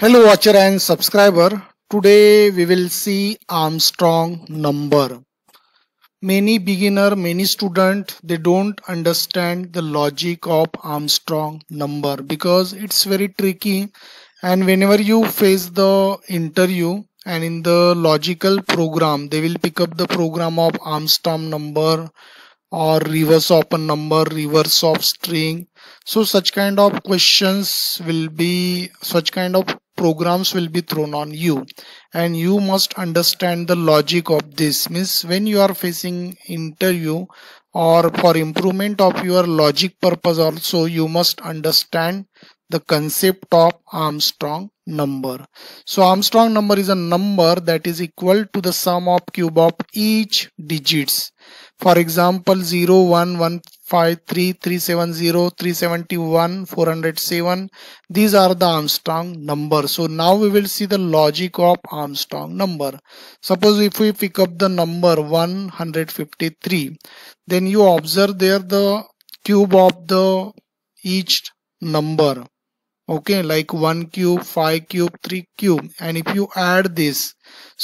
Hello watcher and subscriber. Today we will see Armstrong number. Many beginner, many student, they don't understand the logic of Armstrong number because it's very tricky. And whenever you face the interview and in the logical program, they will pick up the program of Armstrong number or reverse of a number, reverse of string. So such kind of questions will be, such kind of programs will be thrown on you and you must understand the logic of this means when you are facing interview or for improvement of your logic purpose also you must understand the concept of Armstrong number. So Armstrong number is a number that is equal to the sum of cube of each digits. For example 0, 1, 1, 553, 371, 407. These are the Armstrong number. So now we will see the logic of Armstrong number. Suppose if we pick up the number 153, then you observe there the cube of the each number okay like 1 cube 5 cube 3 cube and if you add this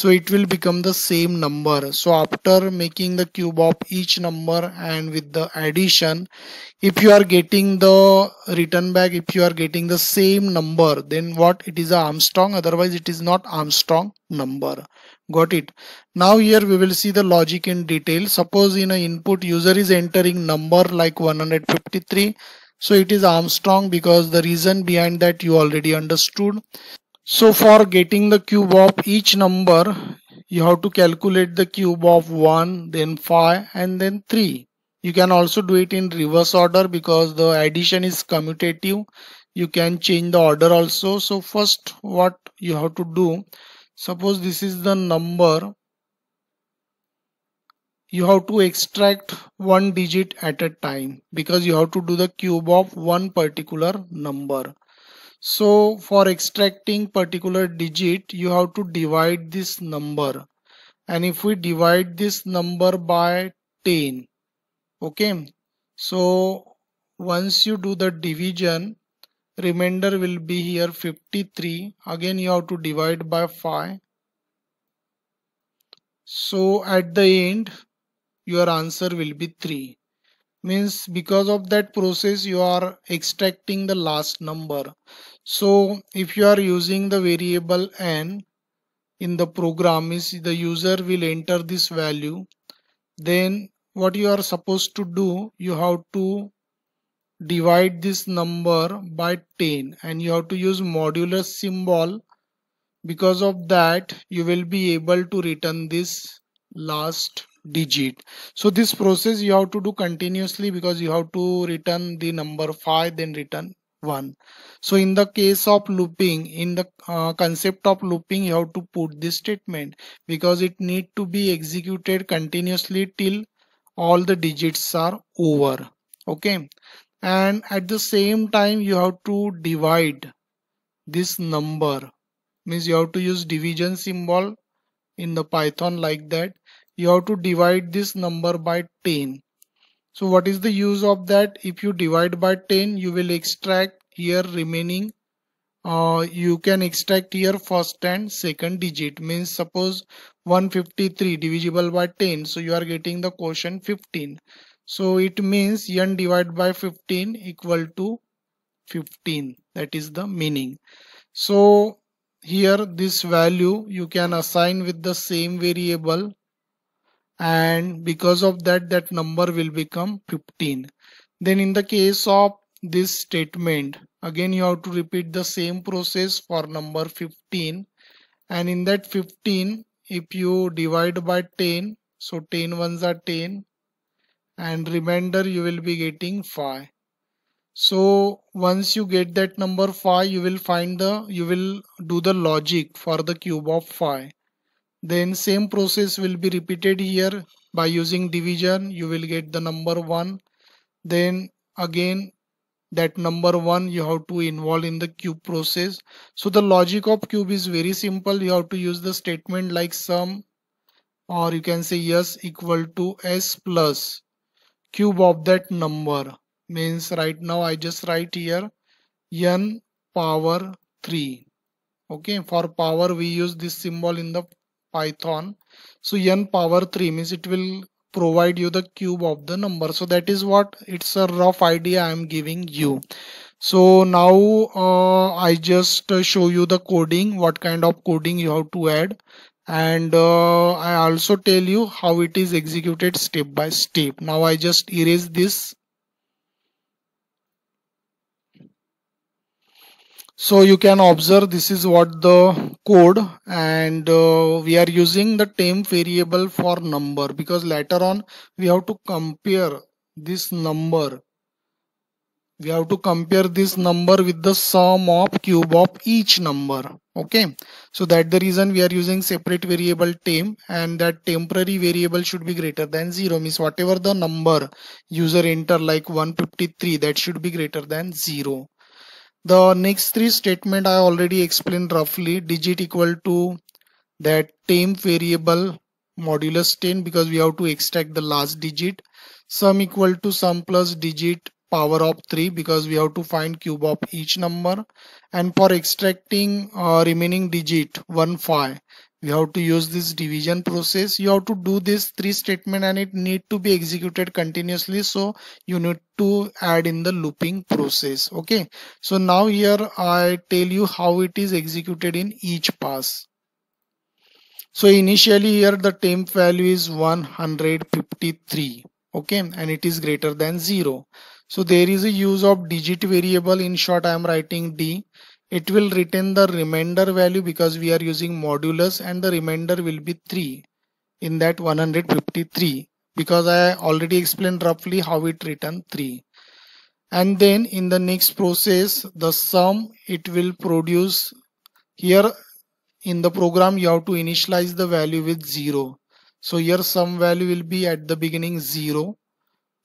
so it will become the same number so after making the cube of each number and with the addition if you are getting the return back if you are getting the same number then what it is a armstrong otherwise it is not armstrong number got it now here we will see the logic in detail suppose in an input user is entering number like 153 so it is Armstrong because the reason behind that you already understood. So for getting the cube of each number, you have to calculate the cube of 1, then 5 and then 3. You can also do it in reverse order because the addition is commutative. You can change the order also. So first what you have to do, suppose this is the number you have to extract one digit at a time because you have to do the cube of one particular number. So for extracting particular digit, you have to divide this number. And if we divide this number by 10, okay. So once you do the division, remainder will be here 53. Again, you have to divide by 5. So at the end, your answer will be 3 means because of that process you are extracting the last number so if you are using the variable n in the program is the user will enter this value then what you are supposed to do you have to divide this number by 10 and you have to use modulus symbol because of that you will be able to return this last digit so this process you have to do continuously because you have to return the number 5 then return 1 so in the case of looping in the uh, concept of looping you have to put this statement because it need to be executed continuously till all the digits are over okay and at the same time you have to divide this number means you have to use division symbol in the python like that you have to divide this number by 10 so what is the use of that if you divide by 10 you will extract here remaining uh, you can extract here first and second digit means suppose 153 divisible by 10 so you are getting the quotient 15 so it means n divided by 15 equal to 15 that is the meaning so here this value you can assign with the same variable and because of that that number will become 15 then in the case of this statement again you have to repeat the same process for number 15 and in that 15 if you divide by 10 so 10 ones are 10 and remainder you will be getting 5 so once you get that number 5 you will find the you will do the logic for the cube of 5 then same process will be repeated here by using division you will get the number 1. Then again that number 1 you have to involve in the cube process. So the logic of cube is very simple you have to use the statement like sum or you can say yes equal to s plus cube of that number means right now I just write here n power 3 okay for power we use this symbol in the python so n power 3 means it will provide you the cube of the number so that is what it's a rough idea i am giving you so now uh, i just show you the coding what kind of coding you have to add and uh, i also tell you how it is executed step by step now i just erase this so you can observe this is what the code and uh, we are using the temp variable for number because later on we have to compare this number we have to compare this number with the sum of cube of each number okay so that the reason we are using separate variable temp and that temporary variable should be greater than 0 means whatever the number user enter like 153 that should be greater than 0 the next three statement I already explained roughly digit equal to that temp variable modulus 10 because we have to extract the last digit sum equal to sum plus digit power of 3 because we have to find cube of each number and for extracting uh, remaining digit 1 5 you have to use this division process you have to do this three statement and it need to be executed continuously so you need to add in the looping process okay so now here i tell you how it is executed in each pass so initially here the temp value is 153 okay and it is greater than 0 so there is a use of digit variable in short i am writing d it will return the remainder value because we are using modulus and the remainder will be 3 in that 153 because I already explained roughly how it return 3 and then in the next process the sum it will produce here in the program you have to initialize the value with 0 so here sum value will be at the beginning 0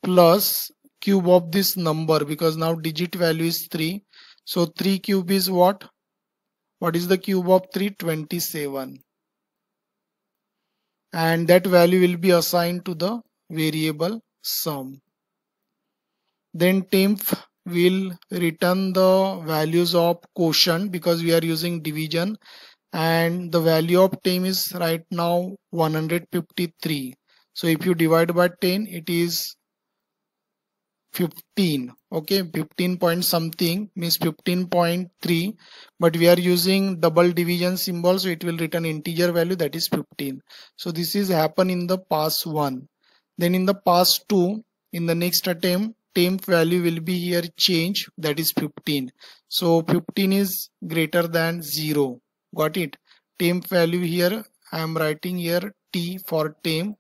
plus cube of this number because now digit value is 3 so 3 cube is what? What is the cube of 3? 27. And that value will be assigned to the variable sum. Then temp will return the values of quotient because we are using division and the value of temp is right now 153 so if you divide by 10 it is 15 okay 15 point something means 15.3 but we are using double division symbol so it will return integer value that is 15 so this is happen in the pass 1 then in the pass 2 in the next attempt temp value will be here change that is 15 so 15 is greater than 0 got it temp value here i am writing here t for temp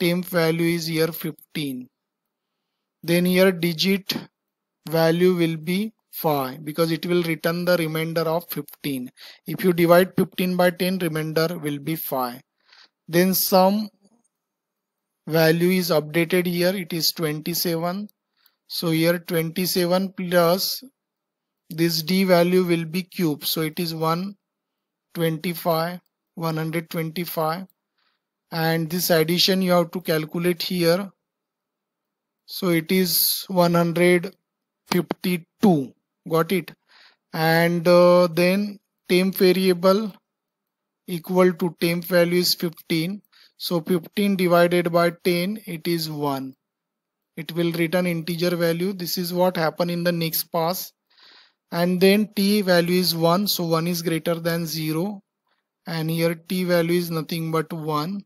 temp value is here 15 then your digit value will be 5 because it will return the remainder of 15 if you divide 15 by 10 remainder will be 5 then sum value is updated here it is 27 so here 27 plus this d value will be cube so it is 125 125 and this addition you have to calculate here so it is 152 got it and uh, then temp variable equal to temp value is 15 so 15 divided by 10 it is 1 it will return integer value this is what happen in the next pass and then t value is 1 so 1 is greater than 0 and here t value is nothing but 1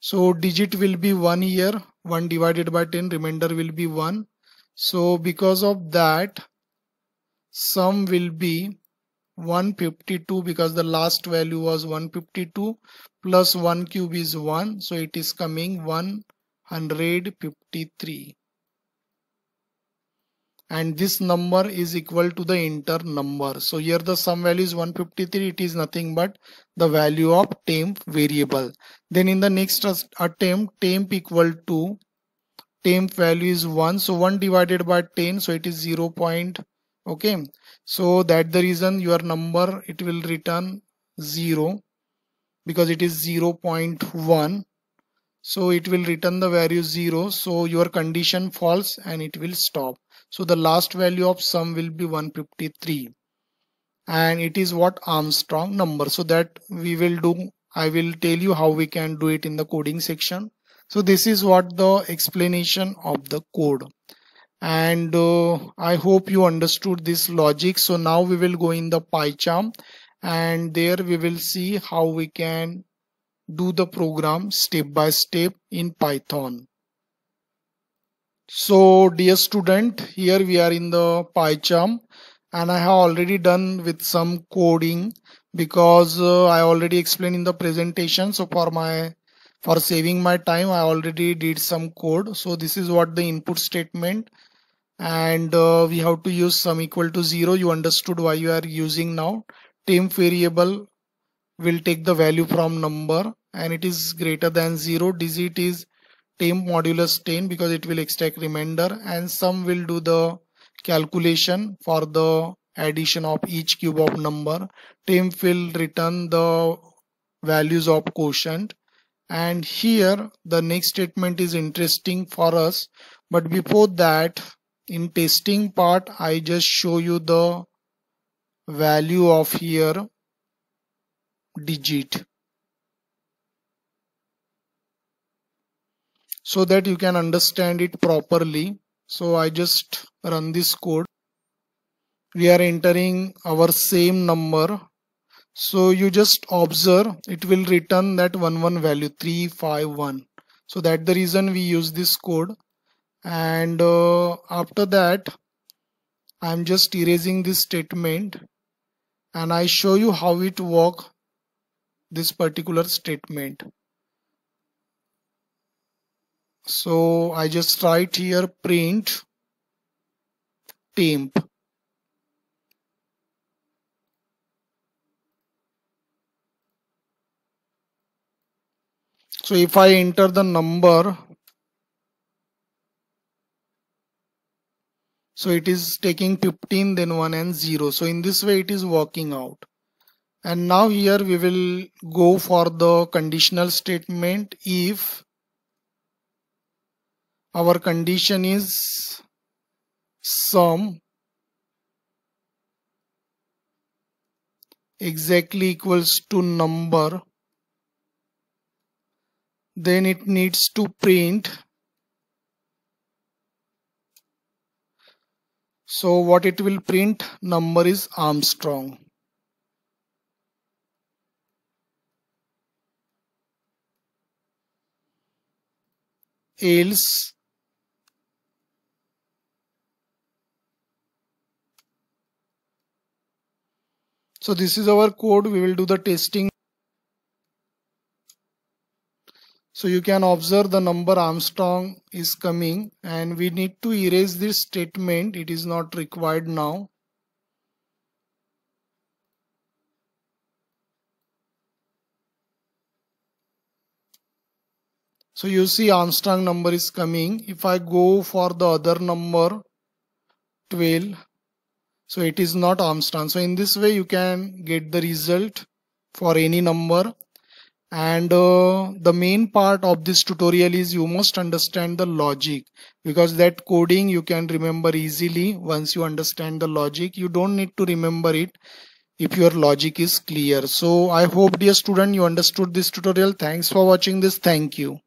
so digit will be 1 here 1 divided by 10 remainder will be 1 so because of that sum will be 152 because the last value was 152 plus 1 cube is 1 so it is coming 153 and this number is equal to the inter number so here the sum value is 153 it is nothing but the value of temp variable then in the next attempt temp equal to temp value is 1 so 1 divided by 10 so it is 0 point okay so that the reason your number it will return 0 because it is 0 0.1 so it will return the value 0 so your condition false and it will stop so the last value of sum will be 153 and it is what Armstrong number. So that we will do, I will tell you how we can do it in the coding section. So this is what the explanation of the code and uh, I hope you understood this logic. So now we will go in the PyCharm and there we will see how we can do the program step by step in Python. So dear student, here we are in the PyCharm and I have already done with some coding because uh, I already explained in the presentation. So for my for saving my time, I already did some code. So this is what the input statement and uh, we have to use sum equal to zero. You understood why you are using now. Time variable will take the value from number and it is greater than zero. Digit is TAM modulus 10 because it will extract remainder and some will do the calculation for the addition of each cube of number. TAM will return the values of quotient and here the next statement is interesting for us but before that in testing part I just show you the value of here digit so that you can understand it properly. So I just run this code. We are entering our same number. So you just observe it will return that one one value 351. So that the reason we use this code. And uh, after that, I'm just erasing this statement and I show you how it work this particular statement so I just write here print temp so if I enter the number so it is taking 15 then 1 and 0 so in this way it is working out and now here we will go for the conditional statement if our condition is sum exactly equals to number then it needs to print so what it will print number is Armstrong else So this is our code. We will do the testing. So you can observe the number Armstrong is coming and we need to erase this statement. It is not required now. So you see Armstrong number is coming. If I go for the other number 12 so it is not Armstrong. So in this way you can get the result for any number. And uh, the main part of this tutorial is you must understand the logic because that coding you can remember easily once you understand the logic. You don't need to remember it if your logic is clear. So I hope dear student you understood this tutorial. Thanks for watching this. Thank you.